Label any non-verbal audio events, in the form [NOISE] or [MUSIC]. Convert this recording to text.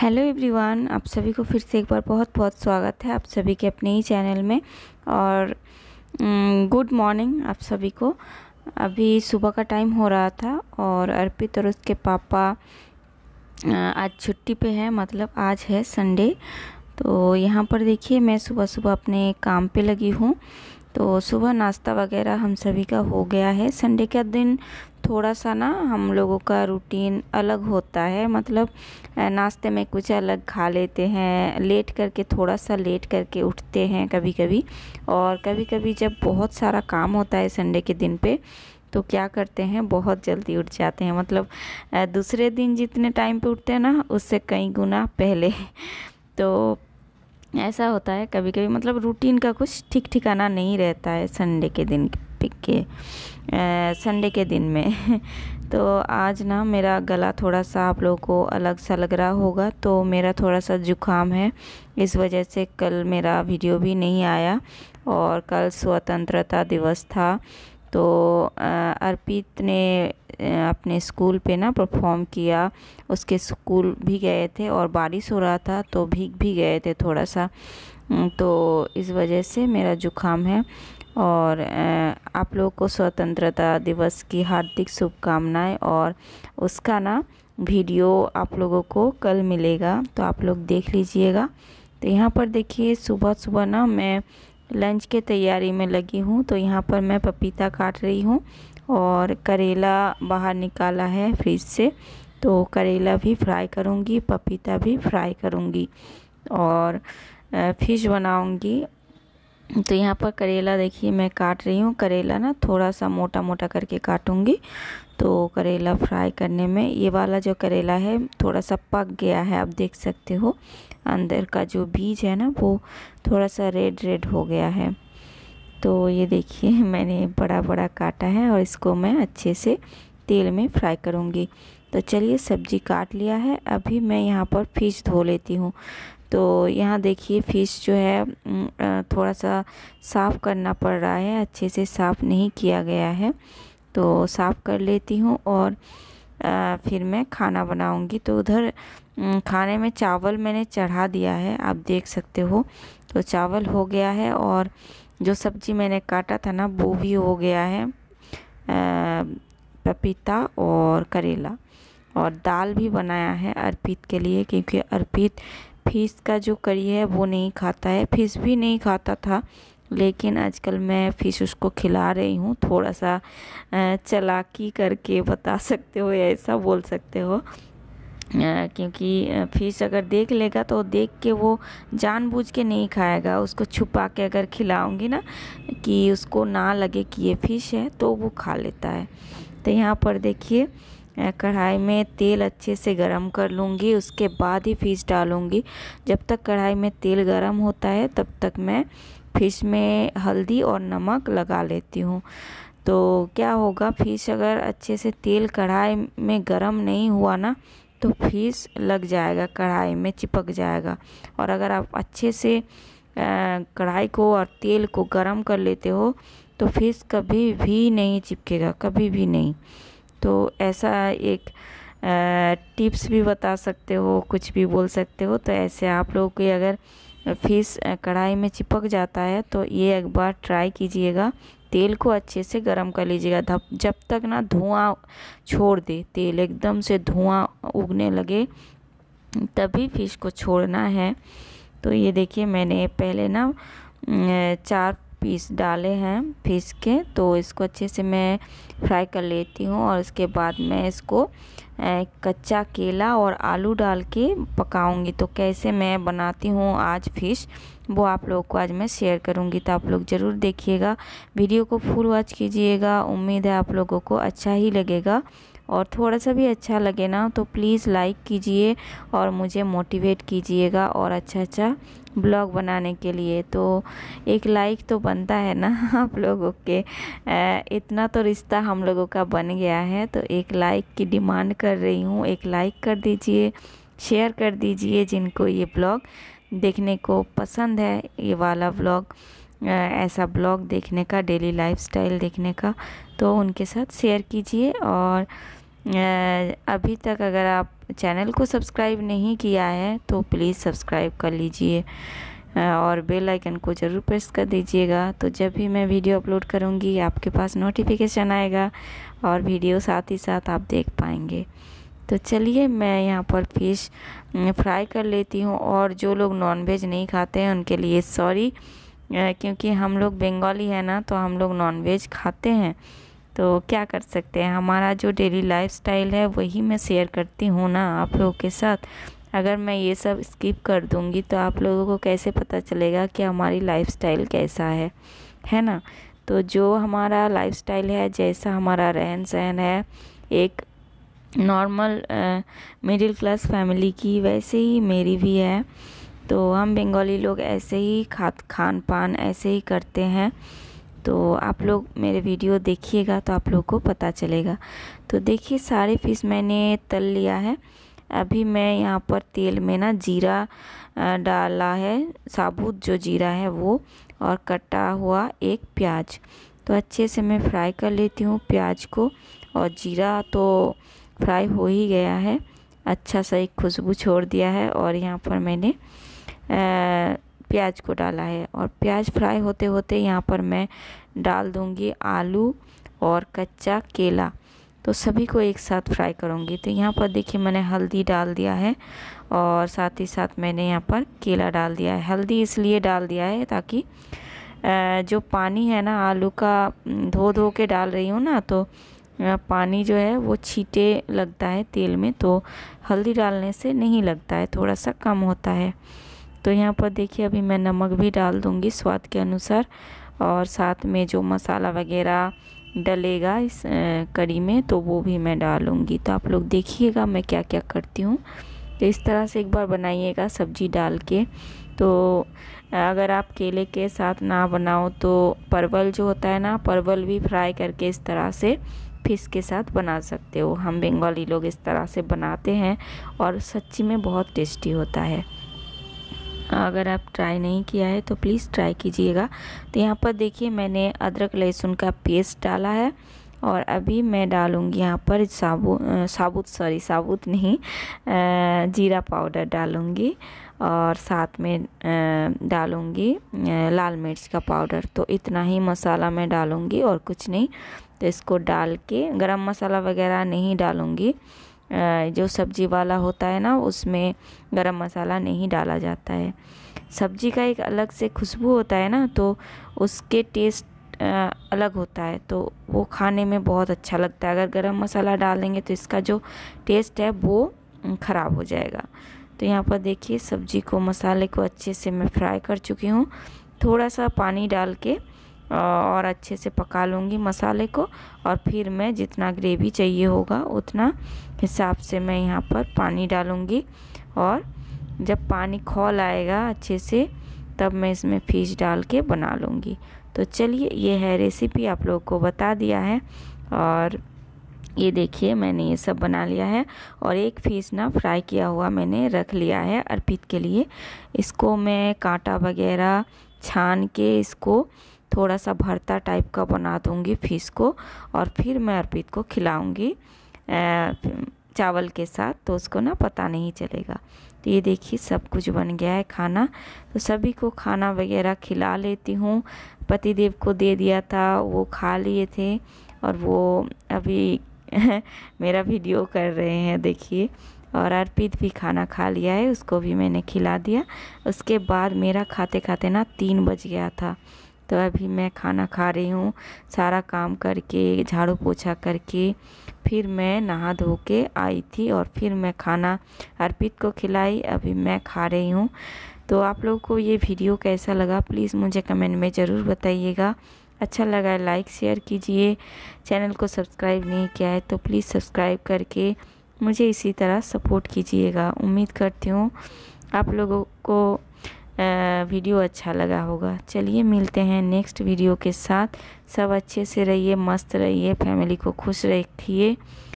hello everyone आप सभी को फिर से एक बार बहुत बहुत स्वागत है आप सभी के अपने ही चैनल में और गुड मॉर्निंग आप सभी को अभी सुबह का टाइम हो रहा था और अर्पित और उसके पापा आज छुट्टी पे है मतलब आज है संडे तो यहाँ पर देखिए मैं सुबह सुबह अपने काम पे लगी हूँ तो सुबह नाश्ता वगैरह हम सभी का हो गया है संडे का दिन थोड़ा सा ना हम लोगों का रूटीन अलग होता है मतलब नाश्ते में कुछ अलग खा लेते हैं लेट करके थोड़ा सा लेट करके उठते हैं कभी कभी और कभी कभी जब बहुत सारा काम होता है संडे के दिन पे तो क्या करते हैं बहुत जल्दी उठ जाते हैं मतलब दूसरे दिन जितने टाइम पे उठते हैं ना उससे कई गुना पहले [LAUGHS] तो ऐसा होता है कभी कभी मतलब रूटीन का कुछ ठीक ठिकाना नहीं रहता है संडे के दिन के संडे के दिन में [LAUGHS] तो आज ना मेरा गला थोड़ा सा आप लोगों को अलग सा लग रहा होगा तो मेरा थोड़ा सा जुकाम है इस वजह से कल मेरा वीडियो भी नहीं आया और कल स्वतंत्रता दिवस था तो अर्पित ने अपने स्कूल पे ना परफॉर्म किया उसके स्कूल भी गए थे और बारिश हो रहा था तो भीग भी गए थे थोड़ा सा तो इस वजह से मेरा जुकाम है और आप लोगों को स्वतंत्रता दिवस की हार्दिक शुभकामनाएं और उसका ना वीडियो आप लोगों को कल मिलेगा तो आप लोग देख लीजिएगा तो यहाँ पर देखिए सुबह सुबह ना मैं लंच के तैयारी में लगी हूँ तो यहाँ पर मैं पपीता काट रही हूँ और करेला बाहर निकाला है फ्रिज से तो करेला भी फ्राई करूँगी पपीता भी फ्राई करूँगी और फिश बनाऊँगी तो यहाँ पर करेला देखिए मैं काट रही हूँ करेला ना थोड़ा सा मोटा मोटा करके काटूँगी तो करेला फ्राई करने में ये वाला जो करेला है थोड़ा सा पक गया है आप देख सकते हो अंदर का जो बीज है ना वो थोड़ा सा रेड रेड हो गया है तो ये देखिए [LAUGHS] मैंने बड़ा बड़ा काटा है और इसको मैं अच्छे से तेल में फ्राई करूँगी तो चलिए सब्जी काट लिया है अभी मैं यहाँ पर फिश धो लेती हूँ तो यहाँ देखिए फ़िश जो है थोड़ा सा साफ़ करना पड़ रहा है अच्छे से साफ़ नहीं किया गया है तो साफ़ कर लेती हूँ और फिर मैं खाना बनाऊंगी तो उधर खाने में चावल मैंने चढ़ा दिया है आप देख सकते हो तो चावल हो गया है और जो सब्ज़ी मैंने काटा था ना वो भी हो गया है पपीता और करेला और दाल भी बनाया है अर्पित के लिए क्योंकि अर्पित फीस का जो करी है वो नहीं खाता है फीस भी नहीं खाता था लेकिन आजकल मैं फ़िश उसको खिला रही हूँ थोड़ा सा चलाकी करके बता सकते हो या ऐसा बोल सकते हो क्योंकि फिश अगर देख लेगा तो देख के वो जानबूझ के नहीं खाएगा उसको छुपा के अगर खिलाऊंगी ना कि उसको ना लगे कि ये फ़िश है तो वो खा लेता है तो यहाँ पर देखिए कढ़ाई में तेल अच्छे से गरम कर लूँगी उसके बाद ही फिश डालूँगी जब तक कढ़ाई में तेल गरम होता है तब तक मैं फिश में हल्दी और नमक लगा लेती हूँ तो क्या होगा फिश अगर अच्छे से तेल कढ़ाई में गरम नहीं हुआ ना तो फिश लग जाएगा कढ़ाई में चिपक जाएगा और अगर आप अच्छे से कढ़ाई को और तेल को गरम कर लेते हो तो फिश कभी भी नहीं चिपकेगा कभी भी नहीं तो ऐसा एक टिप्स भी बता सकते हो कुछ भी बोल सकते हो तो ऐसे आप लोग की अगर फिश कढ़ाई में चिपक जाता है तो ये एक बार ट्राई कीजिएगा तेल को अच्छे से गर्म कर लीजिएगा जब तक ना धुआं छोड़ दे तेल एकदम से धुआं उगने लगे तभी फिश को छोड़ना है तो ये देखिए मैंने पहले ना चार पीस डाले हैं फिश के तो इसको अच्छे से मैं फ्राई कर लेती हूँ और उसके बाद मैं इसको कच्चा केला और आलू डाल के पकाऊंगी तो कैसे मैं बनाती हूँ आज फिश वो आप लोगों को आज मैं शेयर करूँगी तो आप लोग ज़रूर देखिएगा वीडियो को फुल वॉच कीजिएगा उम्मीद है आप लोगों को अच्छा ही लगेगा और थोड़ा सा भी अच्छा लगे ना तो प्लीज़ लाइक कीजिए और मुझे मोटिवेट कीजिएगा और अच्छा अच्छा ब्लॉग बनाने के लिए तो एक लाइक तो बनता है ना [LAUGHS] आप लोगों के इतना तो रिश्ता हम लोगों का बन गया है तो एक लाइक की डिमांड कर रही हूँ एक लाइक कर दीजिए शेयर कर दीजिए जिनको ये ब्लॉग देखने को पसंद है ये वाला ब्लॉग ऐसा ब्लॉग देखने का डेली लाइफस्टाइल देखने का तो उनके साथ शेयर कीजिए और अभी तक अगर आप चैनल को सब्सक्राइब नहीं किया है तो प्लीज़ सब्सक्राइब कर लीजिए और बेल आइकन को ज़रूर प्रेस कर दीजिएगा तो जब भी मैं वीडियो अपलोड करूँगी आपके पास नोटिफिकेशन आएगा और वीडियो साथ ही साथ आप देख पाएंगे तो चलिए मैं यहाँ पर फिश फ्राई कर लेती हूँ और जो लोग नॉनवेज नहीं खाते हैं उनके लिए सॉरी क्योंकि हम लोग बंगाली हैं ना तो हम लोग नॉनवेज खाते हैं तो क्या कर सकते हैं हमारा जो डेली लाइफस्टाइल है वही मैं शेयर करती हूँ ना आप लोगों के साथ अगर मैं ये सब स्किप कर दूँगी तो आप लोगों को कैसे पता चलेगा कि हमारी लाइफस्टाइल कैसा है है ना तो जो हमारा लाइफस्टाइल है जैसा हमारा रहन सहन है एक नॉर्मल मिडिल क्लास फैमिली की वैसे ही मेरी भी है तो हम बंगाली लोग ऐसे ही खा खान पान ऐसे ही करते हैं तो आप लोग मेरे वीडियो देखिएगा तो आप लोग को पता चलेगा तो देखिए सारे फिश मैंने तल लिया है अभी मैं यहाँ पर तेल में ना जीरा डाला है साबुत जो जीरा है वो और कटा हुआ एक प्याज तो अच्छे से मैं फ्राई कर लेती हूँ प्याज को और जीरा तो फ्राई हो ही गया है अच्छा सा एक खुशबू छोड़ दिया है और यहाँ पर मैंने प्याज को डाला है और प्याज फ्राई होते होते यहाँ पर मैं डाल दूँगी आलू और कच्चा केला तो सभी को एक साथ फ्राई करूँगी तो यहाँ पर देखिए मैंने हल्दी डाल दिया है और साथ ही साथ मैंने यहाँ पर केला डाल दिया है हल्दी इसलिए डाल दिया है ताकि जो पानी है ना आलू का धो धो के डाल रही हूँ ना तो पानी जो है वो छीटे लगता है तेल में तो हल्दी डालने से नहीं लगता है थोड़ा सा कम होता है तो यहाँ पर देखिए अभी मैं नमक भी डाल दूँगी स्वाद के अनुसार और साथ में जो मसाला वगैरह डलेगा इस कड़ी में तो वो भी मैं डालूँगी तो आप लोग देखिएगा मैं क्या क्या करती हूँ तो इस तरह से एक बार बनाइएगा सब्जी डाल के तो अगर आप केले के साथ ना बनाओ तो परवल जो होता है ना परवल भी फ्राई करके इस तरह से फिश के साथ बना सकते हो हम बंगाली लोग इस तरह से बनाते हैं और सच्ची में बहुत टेस्टी होता है अगर आप ट्राई नहीं किया है तो प्लीज़ ट्राई कीजिएगा तो यहाँ पर देखिए मैंने अदरक लहसुन का पेस्ट डाला है और अभी मैं डालूँगी यहाँ पर साबु साबुत सॉरी साबुत नहीं जीरा पाउडर डालूँगी और साथ में डालूँगी लाल मिर्च का पाउडर तो इतना ही मसाला मैं डालूँगी और कुछ नहीं तो इसको डाल के गरम मसाला वगैरह नहीं डालूँगी जो सब्ज़ी वाला होता है ना उसमें गरम मसाला नहीं डाला जाता है सब्ज़ी का एक अलग से खुशबू होता है ना तो उसके टेस्ट अलग होता है तो वो खाने में बहुत अच्छा लगता है अगर गरम मसाला डालेंगे तो इसका जो टेस्ट है वो ख़राब हो जाएगा तो यहाँ पर देखिए सब्ज़ी को मसाले को अच्छे से मैं फ्राई कर चुकी हूँ थोड़ा सा पानी डाल के और अच्छे से पका लूँगी मसाले को और फिर मैं जितना ग्रेवी चाहिए होगा उतना हिसाब से मैं यहाँ पर पानी डालूँगी और जब पानी खोल आएगा अच्छे से तब मैं इसमें फिश डाल के बना लूँगी तो चलिए ये है रेसिपी आप लोगों को बता दिया है और ये देखिए मैंने ये सब बना लिया है और एक फीस ना फ्राई किया हुआ मैंने रख लिया है अर्पित के लिए इसको मैं कांटा वगैरह छान के इसको थोड़ा सा भरता टाइप का बना दूँगी फिश को और फिर मैं अर्पित को खिलाऊंगी चावल के साथ तो उसको ना पता नहीं चलेगा तो ये देखिए सब कुछ बन गया है खाना तो सभी को खाना वगैरह खिला लेती हूँ पतिदेव को दे दिया था वो खा लिए थे और वो अभी [LAUGHS] मेरा वीडियो कर रहे हैं देखिए और अर्पित भी खाना खा लिया है उसको भी मैंने खिला दिया उसके बाद मेरा खाते खाते ना तीन बज गया था तो अभी मैं खाना खा रही हूँ सारा काम करके झाड़ू पोछा करके फिर मैं नहा धो के आई थी और फिर मैं खाना अर्पित को खिलाई अभी मैं खा रही हूँ तो आप लोगों को ये वीडियो कैसा लगा प्लीज़ मुझे कमेंट में ज़रूर बताइएगा अच्छा लगा है लाइक शेयर कीजिए चैनल को सब्सक्राइब नहीं किया है तो प्लीज़ सब्सक्राइब करके मुझे इसी तरह सपोर्ट कीजिएगा उम्मीद करती हूँ आप लोगों को वीडियो अच्छा लगा होगा चलिए मिलते हैं नेक्स्ट वीडियो के साथ सब अच्छे से रहिए मस्त रहिए फैमिली को खुश रखिए